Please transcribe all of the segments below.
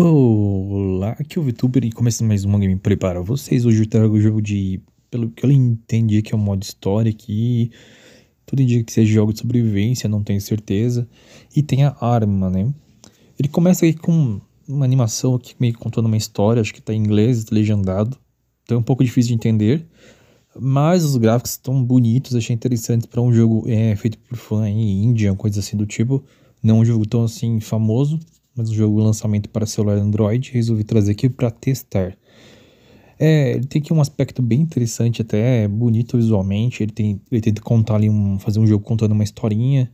Olá, aqui é o VTuber e começando mais uma gameplay para vocês. Hoje eu trago o jogo de, pelo que eu entendi que é um modo história aqui, tudo indica que seja jogo de sobrevivência, não tenho certeza, e tem a arma, né? Ele começa aqui com uma animação aqui meio contando uma história, acho que tá em inglês, legendado, então é um pouco difícil de entender, mas os gráficos estão bonitos, achei interessante para um jogo é, feito por fã em Índia, coisa assim do tipo, não é um jogo tão assim famoso mas o jogo lançamento para celular Android, resolvi trazer aqui para testar. É, ele tem aqui um aspecto bem interessante, até é bonito visualmente. Ele, tem, ele tenta contar ali, um, fazer um jogo contando uma historinha.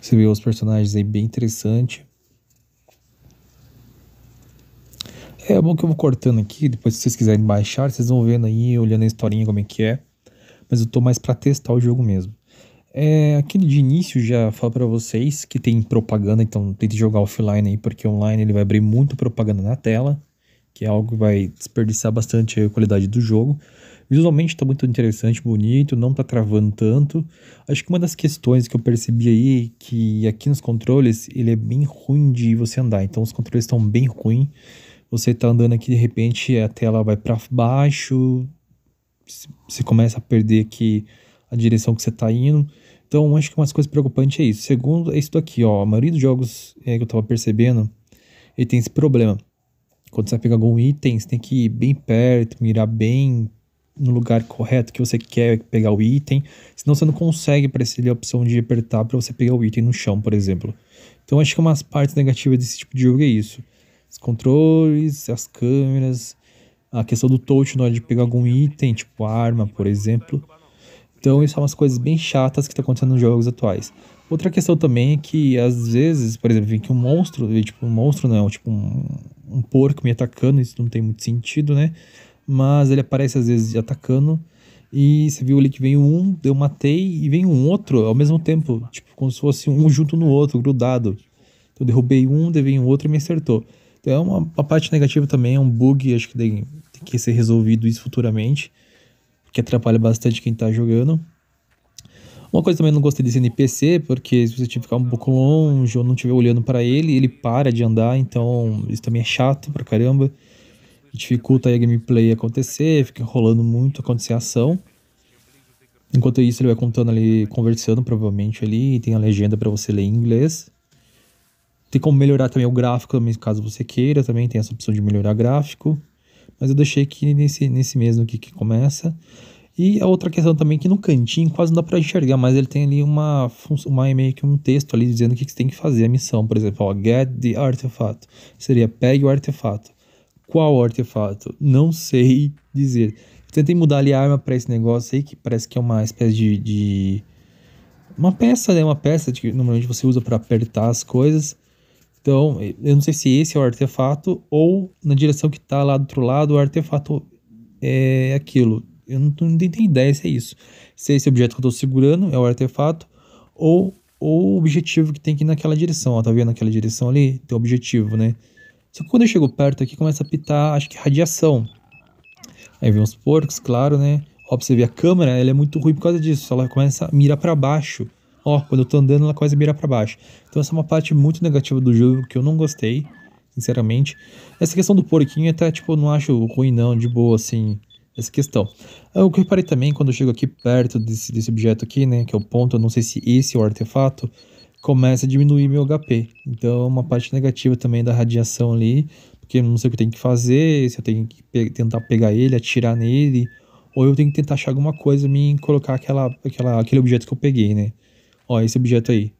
Você vê os personagens aí bem interessante. É, é bom que eu vou cortando aqui, depois se vocês quiserem baixar, vocês vão vendo aí, olhando a historinha como é que é. Mas eu tô mais para testar o jogo mesmo. É, aquele de início já falo para vocês que tem propaganda, então tente jogar offline aí, porque online ele vai abrir muito propaganda na tela, que é algo que vai desperdiçar bastante a qualidade do jogo. Visualmente está muito interessante, bonito, não está travando tanto. Acho que uma das questões que eu percebi aí é que aqui nos controles ele é bem ruim de você andar, então os controles estão bem ruins. Você está andando aqui de repente a tela vai para baixo, você começa a perder aqui a direção que você está indo. Então, acho que uma coisas preocupantes é isso. Segundo, é isso aqui, ó. A maioria dos jogos é, que eu tava percebendo, ele tem esse problema. Quando você vai pegar algum item, você tem que ir bem perto, mirar bem no lugar correto que você quer pegar o item. Senão você não consegue aparecer ali a opção de apertar para você pegar o item no chão, por exemplo. Então, acho que umas partes negativas desse tipo de jogo é isso. Os controles, as câmeras, a questão do touch na hora de pegar algum item, tipo arma, por exemplo. Então, isso são é umas coisas bem chatas que estão tá acontecendo nos jogos atuais. Outra questão também é que, às vezes, por exemplo, vem que um monstro, tipo, um monstro não, tipo, um, um porco me atacando, isso não tem muito sentido, né? Mas ele aparece, às vezes, atacando. E você viu ali que vem um, eu matei, e vem um outro ao mesmo tempo. Tipo, como se fosse um junto no outro, grudado. Então, eu derrubei um, daí veio um outro e me acertou. Então, é uma, uma parte negativa também, é um bug, acho que tem, tem que ser resolvido isso futuramente que atrapalha bastante quem está jogando. Uma coisa também não gostei desse NPC, porque se você ficar um pouco longe ou não estiver olhando para ele, ele para de andar, então isso também é chato pra caramba. Dificulta a gameplay acontecer, fica rolando muito, acontecer ação. Enquanto isso, ele vai contando ali, conversando provavelmente ali, tem a legenda para você ler em inglês. Tem como melhorar também o gráfico, caso você queira, também tem essa opção de melhorar gráfico mas eu deixei aqui nesse, nesse mesmo aqui que começa. E a outra questão também que no cantinho quase não dá para enxergar, mas ele tem ali uma função, uma, meio que um texto ali dizendo o que, que você tem que fazer, a missão. Por exemplo, ó, get the artefato. Seria pegue o artefato. Qual artefato? Não sei dizer. tentei mudar ali a arma para esse negócio aí, que parece que é uma espécie de. de... Uma peça, né? Uma peça que normalmente você usa para apertar as coisas. Então, eu não sei se esse é o artefato ou na direção que está lá do outro lado, o artefato é aquilo. Eu não, tenho ideia se é isso. Se é esse objeto que eu estou segurando é o artefato ou o objetivo que tem que ir naquela direção. Ó, tá vendo aquela direção ali? Tem o objetivo, né? Só que quando eu chego perto aqui, começa a pitar, acho que radiação. Aí vem uns porcos, claro, né? Ó, pra você ver a câmera, ela é muito ruim por causa disso. Ela começa a mirar para baixo ó, quando eu tô andando ela quase vira para baixo. Então essa é uma parte muito negativa do jogo que eu não gostei, sinceramente. Essa questão do porquinho até, tipo, eu não acho ruim não, de boa, assim, essa questão. Ah, o que eu reparei também quando eu chego aqui perto desse, desse objeto aqui, né, que é o ponto, eu não sei se esse é o artefato, começa a diminuir meu HP. Então é uma parte negativa também da radiação ali, porque eu não sei o que eu tenho que fazer, se eu tenho que pe tentar pegar ele, atirar nele, ou eu tenho que tentar achar alguma coisa e me colocar aquela, aquela, aquele objeto que eu peguei, né. Ó, esse objeto aí.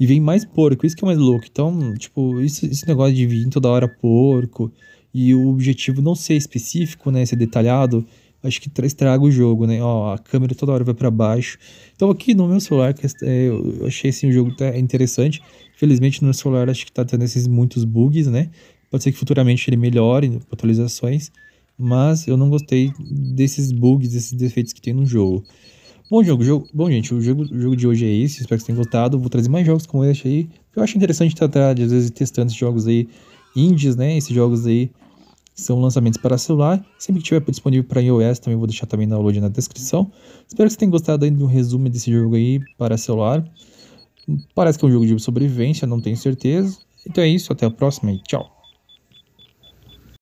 E vem mais porco, isso que é mais louco. Então, tipo, isso, esse negócio de vir toda hora porco e o objetivo não ser específico, né, ser detalhado, acho que estraga o jogo, né? Ó, a câmera toda hora vai para baixo. Então, aqui no meu celular, é, eu achei assim, o jogo tá interessante. Infelizmente, no meu celular, acho que tá tendo esses muitos bugs, né? Pode ser que futuramente ele melhore, né, atualizações mas eu não gostei desses bugs, desses defeitos que tem no jogo. Bom jogo, jogo. Bom, gente, o jogo, o jogo de hoje é esse. Espero que vocês tenham gostado. Vou trazer mais jogos como este aí. Eu acho interessante tratar de, às vezes, testando esses jogos aí indies, né? Esses jogos aí são lançamentos para celular. Sempre que tiver disponível para iOS, também vou deixar também na download na descrição. Espero que vocês tenham gostado aí do resumo desse jogo aí para celular. Parece que é um jogo de sobrevivência, não tenho certeza. Então é isso, até a próxima e tchau.